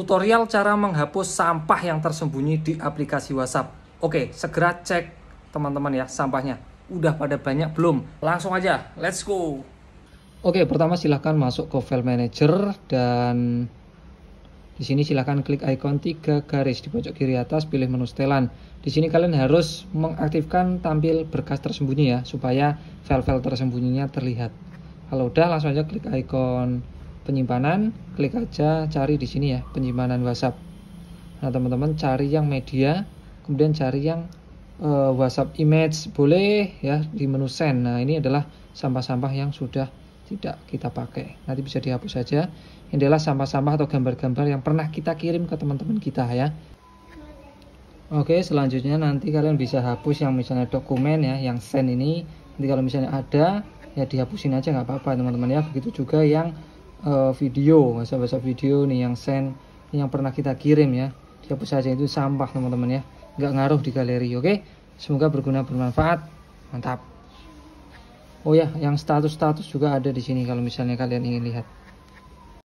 tutorial cara menghapus sampah yang tersembunyi di aplikasi WhatsApp. Oke, segera cek teman-teman ya sampahnya. Udah pada banyak belum? Langsung aja, let's go. Oke, pertama silahkan masuk ke file manager dan di sini silahkan klik ikon tiga garis di pojok kiri atas, pilih menu setelan. Di sini kalian harus mengaktifkan tampil berkas tersembunyi ya, supaya file-file tersembunyinya terlihat. Kalau udah, langsung aja klik ikon penyimpanan, klik aja cari di sini ya, penyimpanan WhatsApp. Nah, teman-teman cari yang media, kemudian cari yang uh, WhatsApp image boleh ya di menu send. Nah, ini adalah sampah-sampah yang sudah tidak kita pakai. Nanti bisa dihapus saja. Ini adalah sampah-sampah atau gambar-gambar yang pernah kita kirim ke teman-teman kita ya. Oke, selanjutnya nanti kalian bisa hapus yang misalnya dokumen ya, yang send ini. Nanti kalau misalnya ada, ya dihapusin aja nggak apa-apa teman-teman ya. Begitu juga yang uh, video bahasa-bahasa video nih yang send yang pernah kita kirim ya siapa saja itu sampah teman-teman ya nggak ngaruh di galeri oke okay? semoga berguna bermanfaat mantap oh ya yang status-status juga ada di sini kalau misalnya kalian ingin lihat